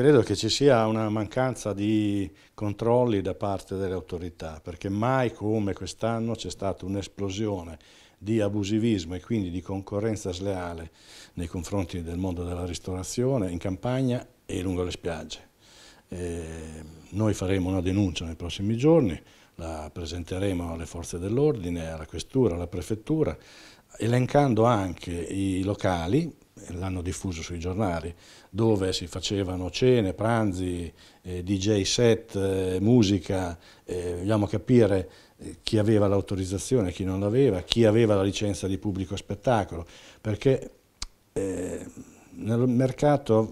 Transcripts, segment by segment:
Credo che ci sia una mancanza di controlli da parte delle autorità, perché mai come quest'anno c'è stata un'esplosione di abusivismo e quindi di concorrenza sleale nei confronti del mondo della ristorazione in campagna e lungo le spiagge. Eh, noi faremo una denuncia nei prossimi giorni, la presenteremo alle forze dell'ordine, alla questura, alla prefettura, elencando anche i locali eh, l'hanno diffuso sui giornali, dove si facevano cene, pranzi, eh, DJ set, eh, musica, eh, vogliamo capire eh, chi aveva l'autorizzazione, chi non l'aveva, chi aveva la licenza di pubblico spettacolo, perché eh, nel mercato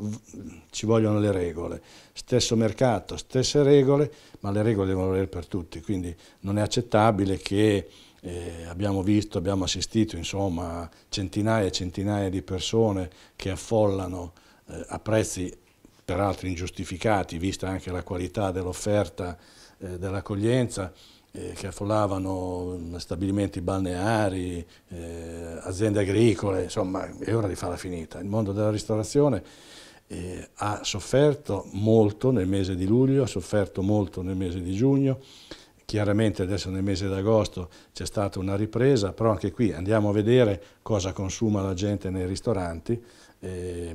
ci vogliono le regole, stesso mercato, stesse regole, ma le regole devono valere per tutti, quindi non è accettabile che e abbiamo visto, abbiamo assistito insomma, centinaia e centinaia di persone che affollano eh, a prezzi peraltro ingiustificati, vista anche la qualità dell'offerta eh, dell'accoglienza, eh, che affollavano mm, stabilimenti balneari, eh, aziende agricole, insomma è ora di farla finita. Il mondo della ristorazione eh, ha sofferto molto nel mese di luglio, ha sofferto molto nel mese di giugno, Chiaramente adesso nel mese d'agosto c'è stata una ripresa, però anche qui andiamo a vedere cosa consuma la gente nei ristoranti,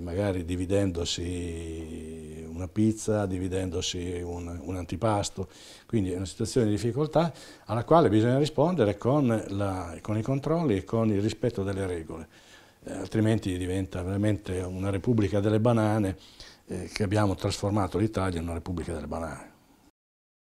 magari dividendosi una pizza, dividendosi un, un, antipasto. Quindi è una situazione di difficoltà alla quale bisogna rispondere con, la, con i controlli e con il rispetto delle regole, eh, altrimenti diventa veramente una repubblica delle banane eh, che abbiamo trasformato l'Italia in una repubblica delle banane.